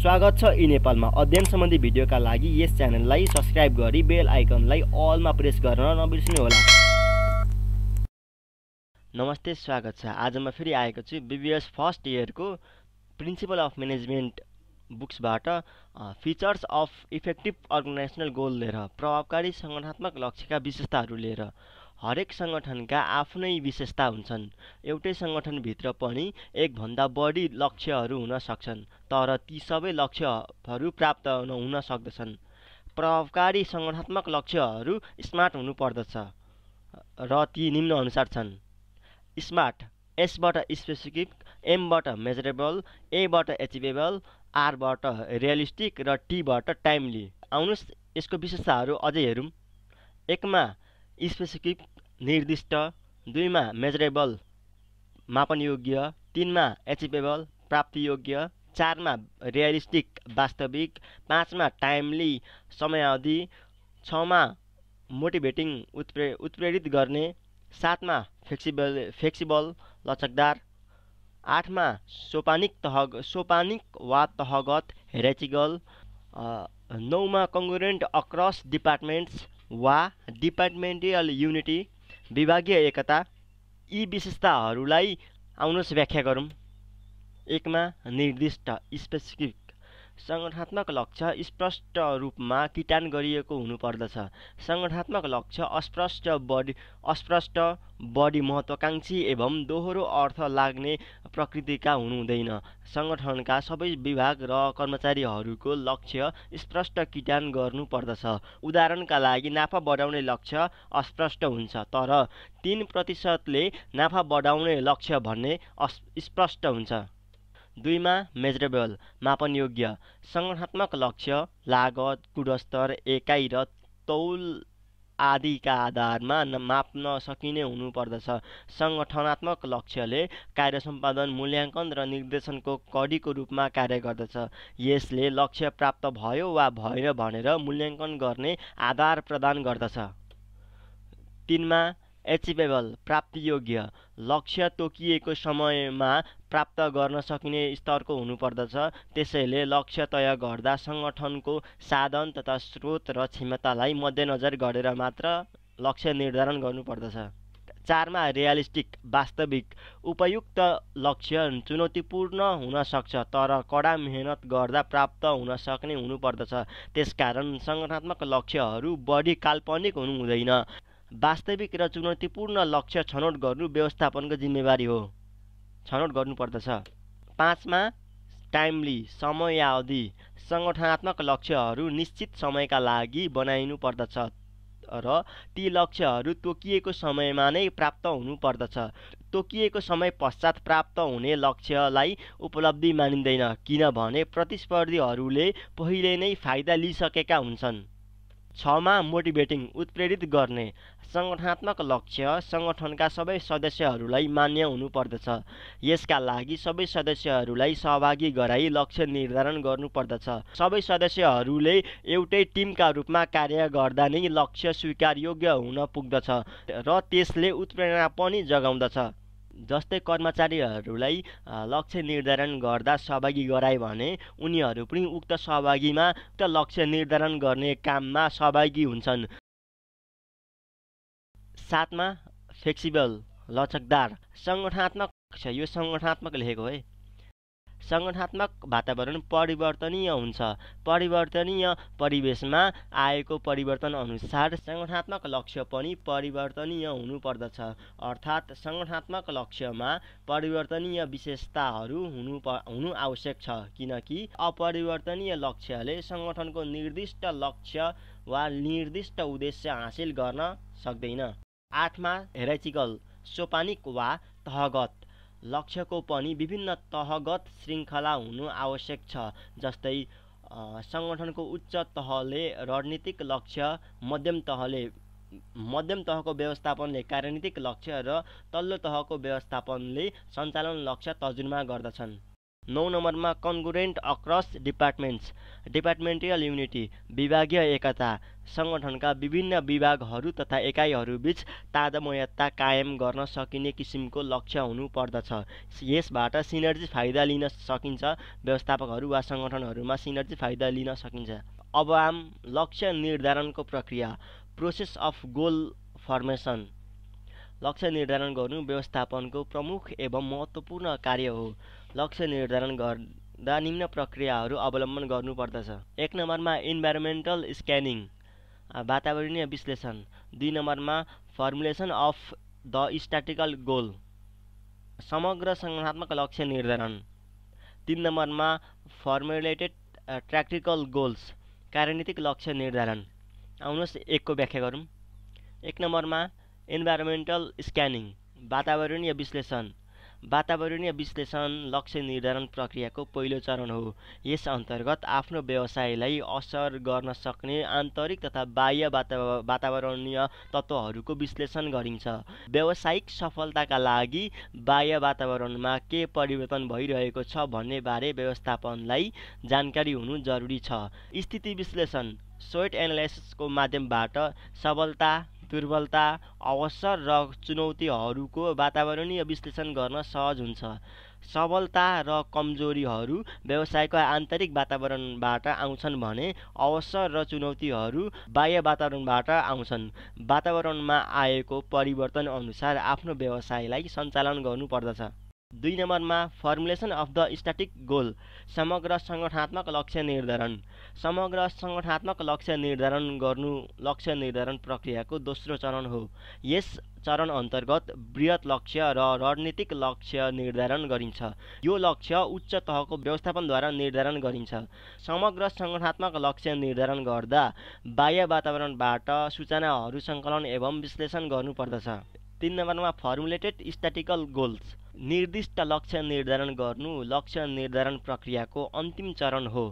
स्वागत छ इ नेपालमा अध्ययन सम्बन्धी भिडियोका लागि यस च्यानललाई सब्सक्राइब गरी बेल आइकनलाई अलमा प्रेस गर्न होला नमस्ते स्वागत छ आज म फेरि आएको छु बिबिएस फर्स्ट इयरको प्रिन्सिपल अफ म्यानेजमेन्ट बुक्सबाट features of effective organisational goal लिएर प्रभावकारी सङ्गठनात्मक लक्ष्यका विशेषताहरू लिएर हरेक सङ्गठनका आफ्नै विशेषता हुन्छन् एउटै सङ्गठनभित्र पनि एकभन्दा बढी लक्ष्यहरू हुन सक्छन् तर ती सबै लक्ष्यहरू प्राप्त नहुन सक्दछन् प्रभावकारी सङ्गठनात्मक लक्ष्यहरू स्मार्ट हुनुपर्दछ र ती निम्नअनुसार छन् स्मार्ट एसबाट स्पेसिफिक एमबाट मेजरेबल एबाट एचिभेबल आरबाट रियलिस्टिक र टीबाट टाइमली आउनुहोस् यसको विशेषताहरू अझै हेरौँ एकमा स्पेसिफिक निर्दिष्ट दुईमा मेजरेबल मापन मापनयोग्य तिनमा एचिभेबल प्राप्तियोग्य चारमा रियलिस्टिक वास्तविक पाँचमा टाइमली समयावधि छमा मोटिभेटिङ उत्प्रे उत्प्रेरित गर्ने सातमा फ्लेक्सिबल फ्लेक्सिबल लचकदार आठमा सोपानिक तह सोपानिक वा तहगत हेरेचिगल नौमा कङ्गुरेन्ट अक्रस डिपार्टमेन्ट्स वा डिपार्टमेन्टल युनिटी विभागीय एकता यी विशेषताहरूलाई आउनुहोस् व्याख्या गरौँ एकमा निर्दिष्ट स्पेसिफिक सङ्गठनात्मक लक्ष्य स्पष्ट रूपमा किटान गरिएको हुनुपर्दछ सङ्गठनात्मक लक्ष्य अस्पष्ट बढी अस्पष्ट बढी महत्त्वाकाङ्क्षी एवं दोहोरो अर्थ लाग्ने प्रकृतिका हुनुहुँदैन सङ्गठनका सबै विभाग र कर्मचारीहरूको लक्ष्य स्पष्ट किटान गर्नुपर्दछ उदाहरणका लागि नाफा बढाउने लक्ष्य अस्पष्ट हुन्छ तर तिन प्रतिशतले नाफा बढाउने लक्ष्य भन्ने स्पष्ट हुन्छ दुईमा मेजरेबल मापन योग्य सङ्गठनात्मक लक्ष्य लागत गुणस्तर एकाइ र तौल आदिका आधारमा माप्न सकिने हुनुपर्दछ सङ्गठनात्मक लक्ष्यले कार्य सम्पादन मूल्याङ्कन र निर्देशनको कडीको रूपमा कार्य गर्दछ यसले लक्ष्य प्राप्त भयो वा भएन भनेर मूल्याङ्कन गर्ने आधार प्रदान गर्दछ तिनमा एचिभेबल प्राप्तियोग्य लक्ष्य तोकिएको समयमा प्राप्त गर्न सकिने स्तरको हुनुपर्दछ त्यसैले लक्ष्य तय गर्दा सङ्गठनको साधन तथा स्रोत र क्षमतालाई मध्यनजर गरेर मात्र लक्ष्य निर्धारण गर्नुपर्दछ चारमा रियालिस्टिक वास्तविक उपयुक्त लक्ष्य चुनौतीपूर्ण हुनसक्छ तर कडा मेहनत गर्दा प्राप्त हुन सक्ने हुनुपर्दछ त्यसकारण सङ्गठनात्मक लक्ष्यहरू बढी काल्पनिक हुनु हुँदैन वास्तविक र चुनौतीपूर्ण लक्ष्य छनौट गर्नु व्यवस्थापनको जिम्मेवारी हो छनौट गर्नुपर्दछ पाँचमा टाइमली समयावधि सङ्गठनात्मक लक्ष्यहरू निश्चित समयका लागि बनाइनु पर्दछ र ती लक्ष्यहरू तोकिएको समयमा नै प्राप्त हुनुपर्दछ तोकिएको समय पश्चात प्राप्त हुने लक्ष्यलाई उपलब्धि मानिँदैन किनभने प्रतिस्पर्धीहरूले पहिले नै फाइदा लिइसकेका हुन्छन् छमा मोटिभेटिङ उत्प्रेरित गर्ने सङ्गठनात्मक लक्ष्य सङ्गठनका सबै सदस्यहरूलाई मान्य हुनुपर्दछ यसका लागि सबै सदस्यहरूलाई सहभागी गराई लक्ष्य निर्धारण गर्नुपर्दछ सबै सदस्यहरूले एउटै टिमका रूपमा कार्य गर्दा नै लक्ष्य स्वीकारयोग्य हुन पुग्दछ र त्यसले उत्प्रेरणा पनि जगाउँदछ जस्तै कर्मचारीहरूलाई लक्ष्य निर्धारण गर्दा सहभागी गराए भने उनीहरू पनि उक्त सहभागीमा उक्त लक्ष्य निर्धारण गर्ने काममा सहभागी हुन्छन् साथमा फ्लेक्सिबल लचकदार सङ्गठनात्मक यो सङ्गठनात्मक लेखेको है सङ्गठनात्मक वातावरण परिवर्तनीय हुन्छ परिवर्तनीय परिवेशमा आएको परिवर्तन अनुसार सङ्गठनात्मक लक्ष्य पनि परिवर्तनीय हुनुपर्दछ अर्थात् सङ्गठनात्मक लक्ष्यमा परिवर्तनीय विशेषताहरू हुनु प हुनु आवश्यक छ किनकि अपरिवर्तनीय लक्ष्यले सङ्गठनको निर्दिष्ट लक्ष्य वा निर्दिष्ट उद्देश्य हासिल गर्न सक्दैन आठमा हेराइचिकल सोपानिक वा तहगत लक्ष्यको पनि विभिन्न तहगत शृङ्खला हुनु आवश्यक छ जस्तै सङ्गठनको उच्च तहले रणनीतिक लक्ष्य मध्यम तहले मध्यम तहको व्यवस्थापनले कार्यनीतिक लक्ष्य र तल्लो तहको व्यवस्थापनले सञ्चालन लक्ष्य तर्जुमा गर्दछन् नौ नम्बरमा congruent across departments departmental unity विभागीय एकता सङ्गठनका विभिन्न विभागहरू तथा बीच ताजमयता कायम गर्न सकिने किसिमको लक्ष्य हुनुपर्दछ यसबाट सिनर्जी फाइदा लिन सकिन्छ व्यवस्थापकहरू वा सङ्गठनहरूमा सिनर्जी फाइदा लिन सकिन्छ अब आम लक्ष्य निर्धारणको प्रक्रिया प्रोसेस अफ गोल फर्मेसन लक्ष्य निर्धारण गर्नु व्यवस्थापनको प्रमुख एवं महत्त्वपूर्ण कार्य हो लक्ष्य निर्धारण गर्दा निम्न प्रक्रियाहरू अवलम्बन गर्नुपर्दछ एक नम्बरमा इन्भाइरोमेन्टल स्क्यानिङ वातावरणीय विश्लेषण दुई नम्बरमा formulation of the strategical goal समग्र सङ्गठनात्मक लक्ष्य निर्धारण तिन नम्बरमा फर्मुलेटेड ट्र्याक्टिकल गोल्स कार्यनीतिक लक्ष्य निर्धारण आउनुहोस् एकको व्याख्या गरौँ एक नम्बरमा इन्भाइरोमेन्टल स्क्यानिङ वातावरणीय विश्लेषण वातावरणीय विश्लेषण लक्ष्य निर्धारण प्रक्रियाको पहिलो चरण हो यस अन्तर्गत आफ्नो व्यवसायलाई असर गर्न सक्ने आन्तरिक तथा बाह्य वातावरणीय तत्त्वहरूको विश्लेषण गरिन्छ व्यावसायिक सफलताका लागि बाह्य वातावरणमा के परिवर्तन भइरहेको छ भन्ने बारे व्यवस्थापनलाई जानकारी हुनु जरुरी छ स्थिति विश्लेषण सोइट एनालाइसिसको माध्यमबाट सबलता दुर्बलता अवसर र चुनौतीहरूको वातावरणीय विश्लेषण गर्न सहज हुन्छ सबलता र कमजोरीहरू व्यवसायको आन्तरिक वातावरणबाट आउँछन् भने अवसर र चुनौतीहरू बाह्य वातावरणबाट आउँछन् वातावरणमा आएको परिवर्तन अनुसार आफ्नो व्यवसायलाई सञ्चालन गर्नुपर्दछ दुई नम्बरमा formulation of the strategic goal समग्र सङ्गठनात्मक लक्ष्य निर्धारण समग्र सङ्गठनात्मक लक्ष्य निर्धारण गर्नु लक्ष्य निर्धारण प्रक्रियाको दोस्रो चरण हो यस चरण अन्तर्गत वृहत लक्ष्य र रणनीतिक लक्ष्य निर्धारण गरिन्छ यो लक्ष्य उच्च तहको व्यवस्थापनद्वारा निर्धारण गरिन्छ समग्र सङ्गठनात्मक लक्ष्य निर्धारण गर्दा बाह्य वातावरणबाट सूचनाहरू सङ्कलन एवं विश्लेषण गर्नुपर्दछ तिन नम्बरमा फर्मुलेटेड स्ट्याटिकल गोल्स निर्दिष्ट लक्ष्य निर्धारण गर्नु लक्ष्य निर्धारण प्रक्रियाको अन्तिम चरण हो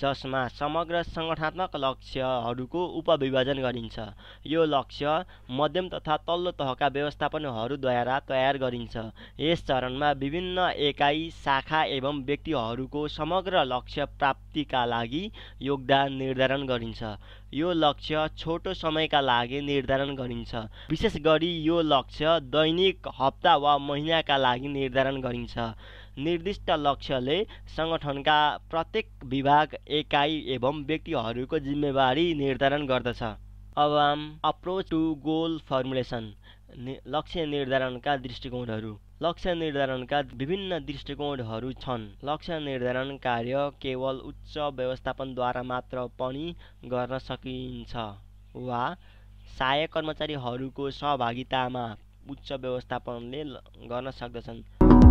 जसमा समग्र सङ्गठनात्मक लक्ष्यहरूको उपविभाजन गरिन्छ यो लक्ष्य मध्यम तथा तल्लो तहका व्यवस्थापनहरूद्वारा तयार गरिन्छ यस चरणमा विभिन्न एकाइ शाखा एवं व्यक्तिहरूको समग्र लक्ष्य प्राप्तिका लागि योगदान निर्धारण गरिन्छ यो लक्ष्य छोटो समयका लागि निर्धारण गरिन्छ विशेष गरी यो लक्ष्य दैनिक हप्ता वा महिनाका लागि निर्धारण गरिन्छ निर्दिष्ट लक्ष्यले सङ्गठनका प्रत्येक विभाग एकाइ एवं व्यक्तिहरूको जिम्मेवारी निर्धारण गर्दछ अब अप्रोच टु गोल फर्मुलेसन लक्ष्य निर्धारणका दृष्टिकोणहरू लक्ष्य निर्धारणका विभिन्न दृष्टिकोणहरू छन् लक्ष्य निर्धारण कार्य केवल उच्च व्यवस्थापनद्वारा मात्र पनि गर्न सकिन्छ वा सहायक कर्मचारीहरूको सहभागितामा उच्च व्यवस्थापनले गर्न सक्दछन्